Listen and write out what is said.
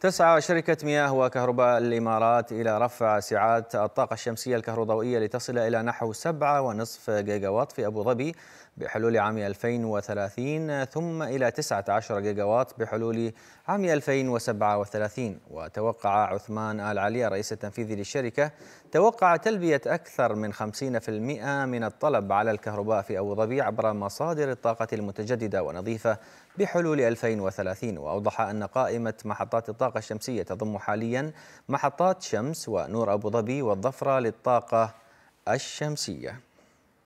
تسعى شركة مياه وكهرباء الإمارات إلى رفع سعات الطاقة الشمسية الكهروضوئية لتصل إلى نحو 7.5 جيجاوات في أبو ظبي بحلول عام 2030 ثم إلى 19 جيجاوات بحلول عام 2037 وتوقع عثمان آل علي رئيس التنفيذي للشركة توقع تلبية أكثر من 50% من الطلب على الكهرباء في أبو ظبي عبر مصادر الطاقة المتجددة ونظيفة بحلول 2030 وأوضح أن قائمة محطات الطاقة الطاقة الشمسية تضم حاليا محطات شمس ونور أبو ظبي والظفرة للطاقة الشمسية